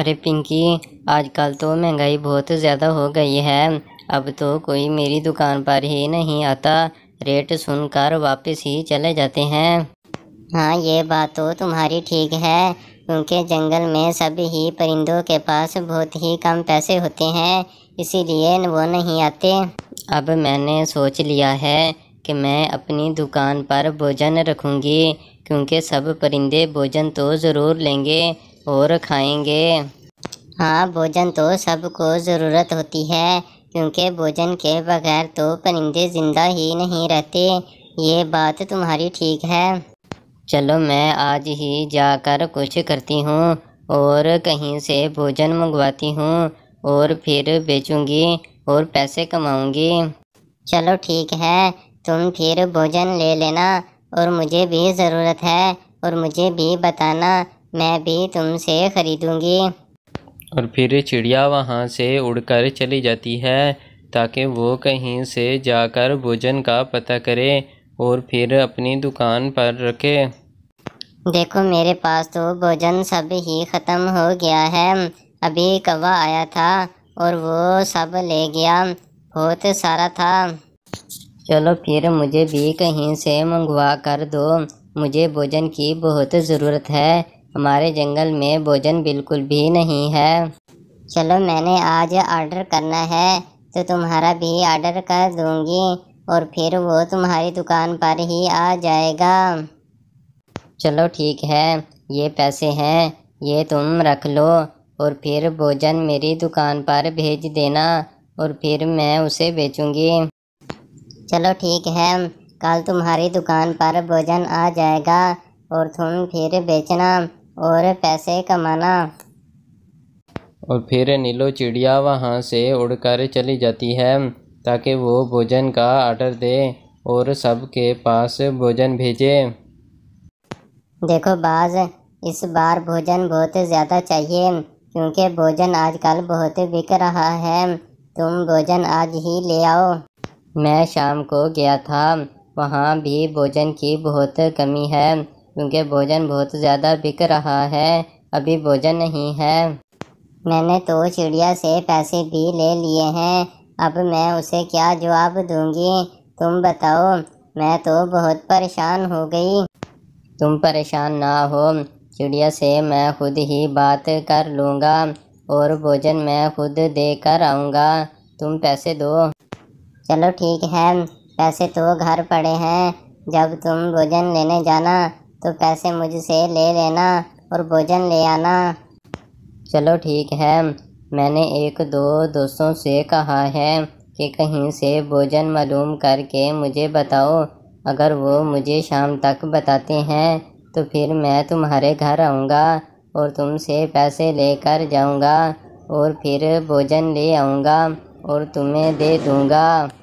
अरे पिंकी आजकल तो महंगाई बहुत ज़्यादा हो गई है अब तो कोई मेरी दुकान पर ही नहीं आता रेट सुनकर वापस ही चले जाते हैं हाँ ये बात तो तुम्हारी ठीक है क्योंकि जंगल में सभी ही परिंदों के पास बहुत ही कम पैसे होते हैं इसीलिए वो नहीं आते अब मैंने सोच लिया है कि मैं अपनी दुकान पर भोजन रखूँगी क्योंकि सब परिंदे भोजन तो ज़रूर लेंगे और खाएंगे हाँ भोजन तो सबको ज़रूरत होती है क्योंकि भोजन के बगैर तो परिंदे ज़िंदा ही नहीं रहते ये बात तुम्हारी ठीक है चलो मैं आज ही जाकर कुछ करती हूँ और कहीं से भोजन मंगवाती हूँ और फिर बेचूँगी और पैसे कमाऊँगी चलो ठीक है तुम फिर भोजन ले लेना और मुझे भी ज़रूरत है और मुझे भी बताना मैं भी तुमसे खरीदूंगी और फिर चिड़िया वहाँ से उड़कर चली जाती है ताकि वो कहीं से जाकर भोजन का पता करे और फिर अपनी दुकान पर रखे देखो मेरे पास तो भोजन सब ही ख़त्म हो गया है अभी कवा आया था और वो सब ले गया बहुत सारा था चलो फिर मुझे भी कहीं से मंगवा कर दो मुझे भोजन की बहुत ज़रूरत है हमारे जंगल में भोजन बिल्कुल भी नहीं है चलो मैंने आज ऑर्डर करना है तो तुम्हारा भी ऑर्डर कर दूंगी और फिर वो तुम्हारी दुकान पर ही आ जाएगा चलो ठीक है ये पैसे हैं ये तुम रख लो और फिर भोजन मेरी दुकान पर भेज देना और फिर मैं उसे बेचूंगी चलो ठीक है कल तुम्हारी दुकान पर भोजन आ जाएगा और तुम फिर बेचना और पैसे कमाना और फिर नीलो चिड़िया वहाँ से उड़कर चली जाती है ताकि वो भोजन का आर्डर दे और सबके पास भोजन भेजे देखो बाज इस बार भोजन बहुत ज़्यादा चाहिए क्योंकि भोजन आजकल बहुत बिक रहा है तुम भोजन आज ही ले आओ मैं शाम को गया था वहाँ भी भोजन की बहुत कमी है क्योंकि भोजन बहुत ज़्यादा बिक रहा है अभी भोजन नहीं है मैंने तो चिड़िया से पैसे भी ले लिए हैं अब मैं उसे क्या जवाब दूंगी तुम बताओ मैं तो बहुत परेशान हो गई तुम परेशान ना हो चिड़िया से मैं खुद ही बात कर लूँगा और भोजन मैं खुद दे कर आऊँगा तुम पैसे दो चलो ठीक है पैसे तो घर पड़े हैं जब तुम भोजन लेने जाना तो पैसे मुझसे ले लेना और भोजन ले आना चलो ठीक है मैंने एक दो दोस्तों से कहा है कि कहीं से भोजन मालूम करके मुझे बताओ अगर वो मुझे शाम तक बताते हैं तो फिर मैं तुम्हारे घर आऊँगा और तुमसे पैसे लेकर जाऊँगा और फिर भोजन ले आऊँगा और तुम्हें दे दूँगा